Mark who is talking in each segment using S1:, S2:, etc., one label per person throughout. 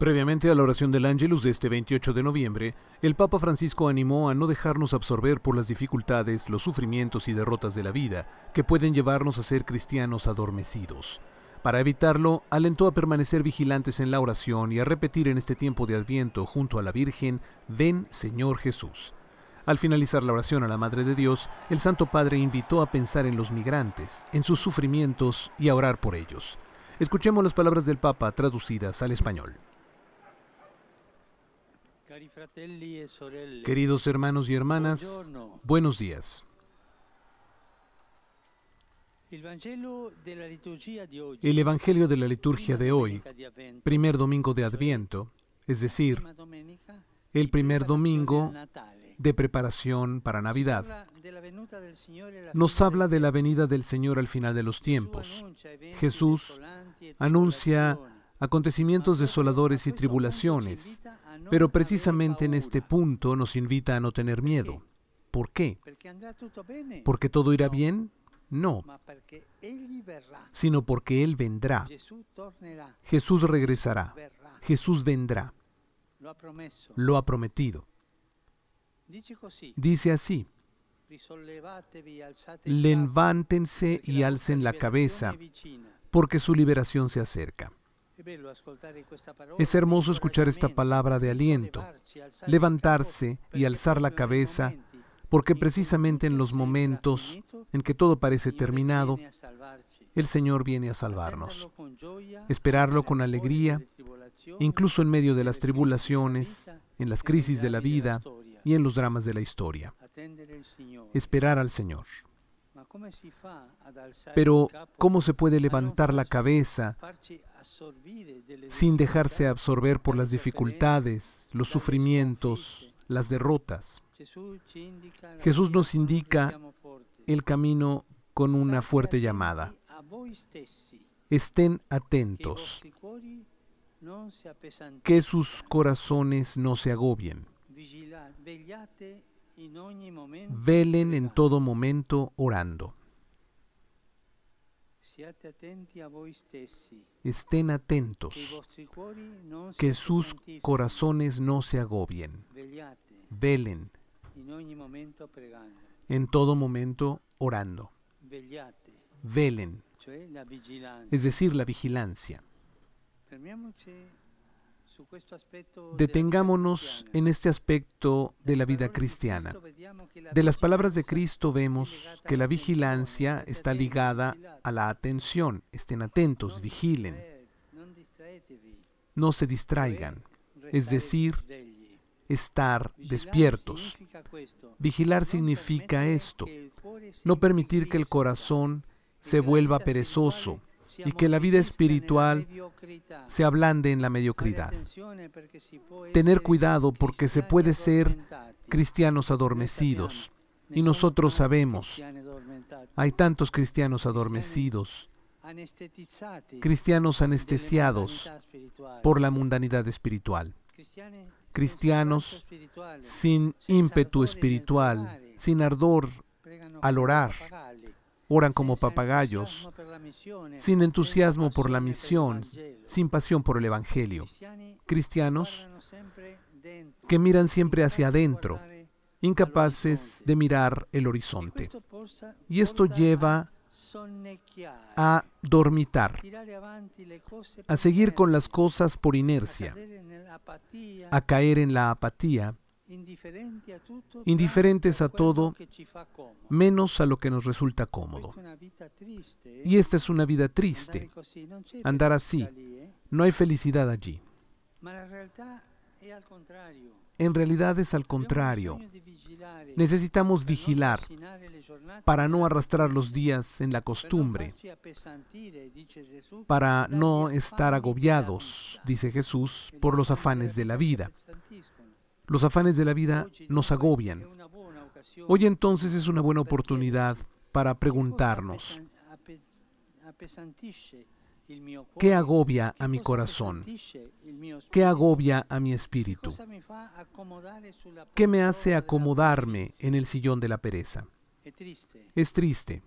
S1: Previamente a la oración del Ángelus de este 28 de noviembre, el Papa Francisco animó a no dejarnos absorber por las dificultades, los sufrimientos y derrotas de la vida que pueden llevarnos a ser cristianos adormecidos. Para evitarlo, alentó a permanecer vigilantes en la oración y a repetir en este tiempo de Adviento junto a la Virgen, Ven Señor Jesús. Al finalizar la oración a la Madre de Dios, el Santo Padre invitó a pensar en los migrantes, en sus sufrimientos y a orar por ellos. Escuchemos las palabras del Papa traducidas al español. Queridos hermanos y hermanas, buenos días. El Evangelio de la liturgia de hoy, primer domingo de Adviento, es decir, el primer domingo de preparación para Navidad. Nos habla de la venida del Señor al final de los tiempos. Jesús anuncia acontecimientos desoladores y tribulaciones, pero precisamente en este punto nos invita a no tener miedo. ¿Por qué? ¿Porque todo irá bien? No, sino porque Él vendrá.
S2: Jesús regresará.
S1: Jesús vendrá. Lo ha prometido.
S2: Dice así,
S1: levántense y alcen la cabeza, porque su liberación se acerca. Es hermoso escuchar esta palabra de aliento, levantarse y alzar la cabeza, porque precisamente en los momentos en que todo parece terminado, el Señor viene a salvarnos. Esperarlo con alegría, incluso en medio de las tribulaciones, en las crisis de la vida y en los dramas de la historia. Esperar al Señor. Pero, ¿cómo se puede levantar la cabeza sin dejarse absorber por las dificultades, los sufrimientos, las derrotas. Jesús nos indica el camino con una fuerte llamada. Estén atentos, que sus corazones no se agobien. Velen en todo momento orando. Estén atentos, que sus corazones no se agobien. Velen. En todo momento orando. Velen. Es decir, la vigilancia.
S2: Detengámonos
S1: en este aspecto de la vida cristiana. De las palabras de Cristo vemos que la vigilancia está ligada a la atención. Estén atentos, vigilen. No se distraigan. Es decir, estar despiertos. Vigilar significa esto. No permitir que el corazón se vuelva perezoso y que la vida espiritual se ablande en la mediocridad. Tener cuidado porque se puede ser cristianos adormecidos.
S2: Y nosotros sabemos,
S1: hay tantos cristianos adormecidos, cristianos anestesiados por la mundanidad espiritual, cristianos sin ímpetu espiritual, sin ardor al orar, oran como papagayos, sin entusiasmo por la misión, sin pasión por el Evangelio. Cristianos que miran siempre hacia adentro, incapaces de mirar el horizonte. Y esto lleva a dormitar, a seguir con las cosas por inercia, a caer en la apatía
S2: indiferentes a todo, menos a lo que nos resulta cómodo. ¿eh? Y esta es una vida triste, andar así, ¿eh?
S1: no hay felicidad allí. En realidad es al contrario. Necesitamos vigilar para no arrastrar los días en la costumbre, para no estar agobiados, dice Jesús, por los afanes de la vida, los afanes de la vida nos agobian. Hoy entonces es una buena oportunidad para preguntarnos,
S2: ¿qué agobia a mi corazón?
S1: ¿Qué agobia a mi espíritu? ¿Qué me hace acomodarme en el sillón de la pereza? Es triste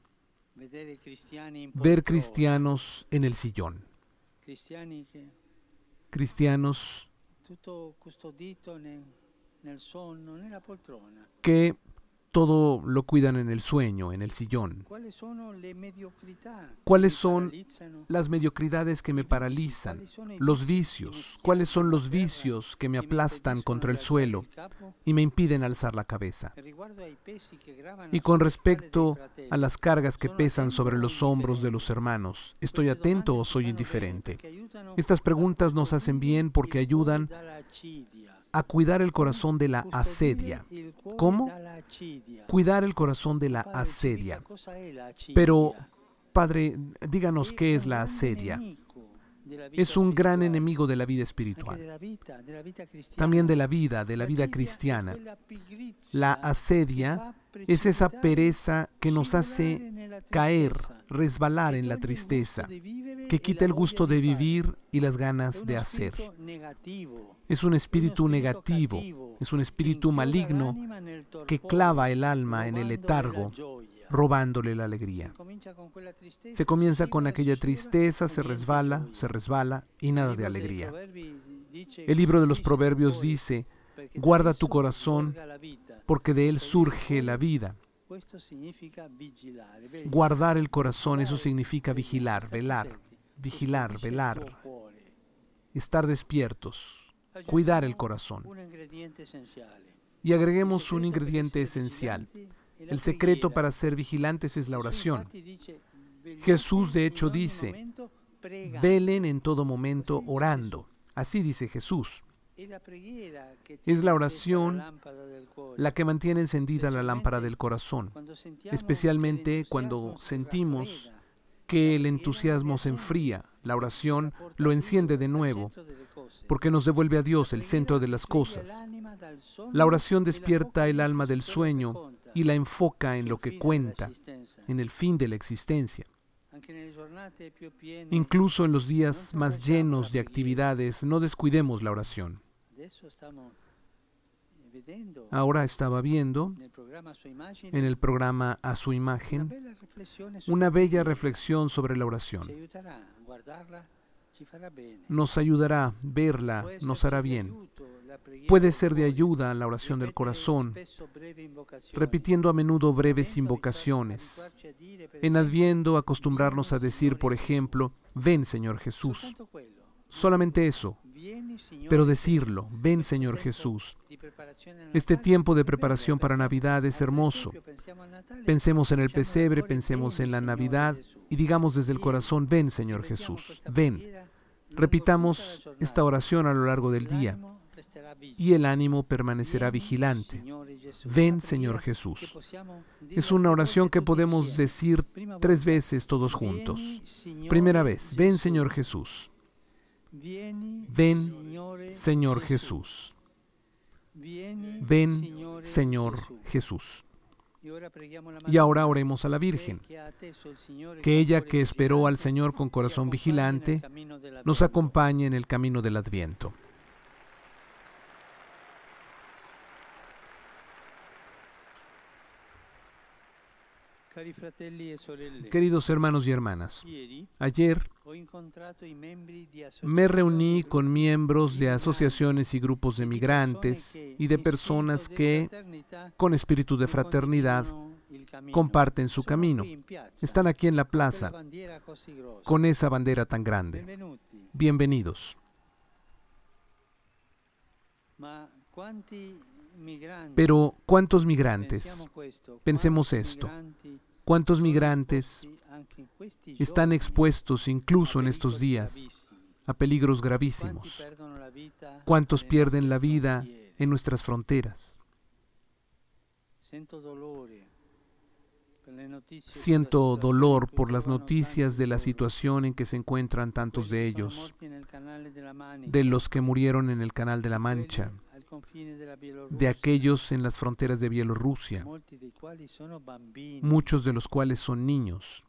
S1: ver cristianos en el sillón. Cristianos que todo lo cuidan en el sueño, en el sillón.
S2: ¿Cuáles son
S1: las mediocridades que me paralizan? Los vicios. ¿Cuáles son los vicios que me aplastan contra el suelo y me impiden alzar la cabeza? Y con respecto a las cargas que pesan sobre los hombros de los hermanos, ¿estoy atento o soy indiferente? Estas preguntas nos hacen bien porque ayudan a cuidar el corazón de la asedia. ¿Cómo? Cuidar el corazón de la asedia. Pero, Padre, díganos qué es la asedia es un gran enemigo de la vida espiritual, también de la vida, de la vida cristiana. La asedia es esa pereza que nos hace caer, resbalar en la tristeza, que quita el gusto de vivir y las ganas de hacer. Es un espíritu negativo, es un espíritu maligno que clava el alma en el letargo, robándole la alegría. Se comienza con aquella tristeza, se resbala, se resbala y nada de alegría. El libro de los Proverbios dice, guarda tu corazón porque de él surge la vida. Guardar el corazón, eso significa vigilar, velar, vigilar, velar, estar despiertos, cuidar el corazón. Y agreguemos un ingrediente esencial. El secreto para ser vigilantes es la oración.
S3: Jesús de hecho dice, velen en
S1: todo momento orando. Así dice Jesús.
S3: Es la oración
S1: la que mantiene encendida la lámpara del corazón, especialmente cuando sentimos que el entusiasmo se enfría. La oración lo enciende de nuevo, porque nos devuelve a Dios el centro de las cosas. La oración despierta el alma del sueño y la enfoca en lo que cuenta, en el fin de la existencia. Incluso en los días más llenos de actividades, no descuidemos la oración.
S3: Eh, Ahora estaba viendo en el
S1: programa A su imagen una bella reflexión sobre la oración nos ayudará, verla nos hará bien. Puede ser de ayuda la oración del corazón, repitiendo a menudo breves invocaciones. En Adviendo acostumbrarnos a decir, por ejemplo, ven Señor Jesús. Solamente eso, pero este decirlo, ven este Señor Jesús. Este tiempo de preparación para Navidad es hermoso. Pensemos en el pesebre, pensemos en la Navidad y digamos desde el corazón, ven Señor Jesús, ven. Repitamos esta oración a lo largo del día y el ánimo permanecerá vigilante. Ven, Señor Jesús. Es una oración que podemos decir tres veces todos juntos. Primera vez, ven, Señor Jesús.
S2: Ven, Señor
S1: Jesús. Ven, Señor Jesús. Y ahora oremos a la Virgen,
S3: que ella que esperó al Señor con corazón vigilante, nos
S1: acompañe en el camino del adviento.
S3: E Queridos hermanos y hermanas, ayer
S1: me reuní con miembros de asociaciones y grupos de migrantes y de personas que, con espíritu de fraternidad, comparten su camino. Están aquí en la plaza con esa bandera tan grande. Bienvenidos. Pero ¿cuántos migrantes? Pensemos pues, esto. ¿Cuántos migrantes están expuestos incluso en estos días a peligros gravísimos? ¿Cuántos pierden la vida en nuestras fronteras?
S2: Siento dolor
S1: por eh, las noticias de la situación en que se encuentran tantos pues, de ellos, de eh. los que murieron en el Canal de la pues, Mancha, de aquellos en las fronteras de Bielorrusia, muchos de los cuales son niños,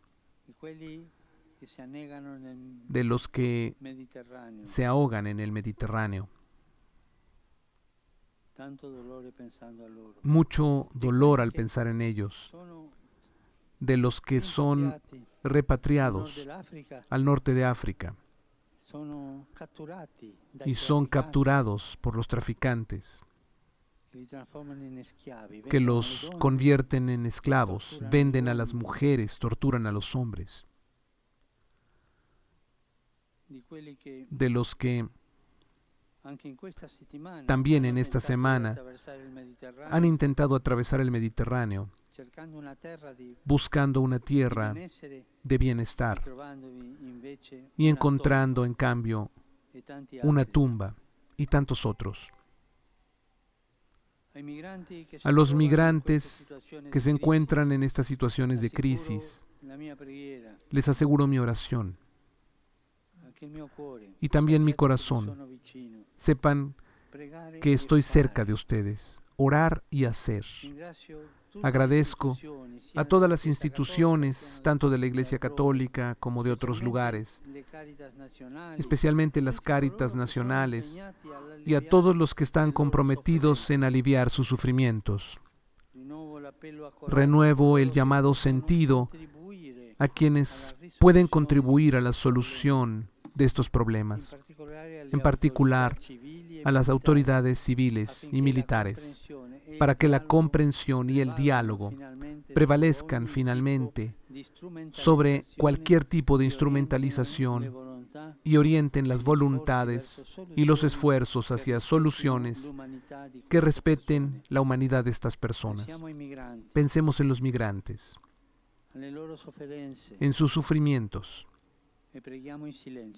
S1: de los que se ahogan en el Mediterráneo. Mucho dolor al pensar en ellos, de los que son repatriados al norte de África
S2: Oh, y son capturados
S1: por los traficantes
S2: que los convierten en esclavos, venden a las mujeres,
S1: torturan a los hombres,
S2: de los que también en esta semana han
S1: intentado atravesar el Mediterráneo
S2: buscando una tierra de bienestar y encontrando
S1: en cambio e una tumba y tantos otros. A los migrantes que se encuentran en estas situaciones de crisis, les aseguro mi oración y también mi corazón. Sepan que e estoy cerca de ustedes orar y hacer. Agradezco a todas las instituciones, tanto de la Iglesia Católica como de otros lugares, especialmente las Cáritas Nacionales, y a todos los que están comprometidos en aliviar sus sufrimientos. Renuevo el llamado sentido a quienes pueden contribuir a la solución de estos problemas en particular a las autoridades civiles y militares, para que la comprensión y el diálogo prevalezcan finalmente sobre cualquier tipo de instrumentalización y orienten las voluntades y los esfuerzos hacia soluciones que respeten la humanidad de estas personas. Pensemos en los migrantes,
S2: en sus
S1: sufrimientos,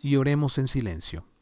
S1: y oremos en silencio.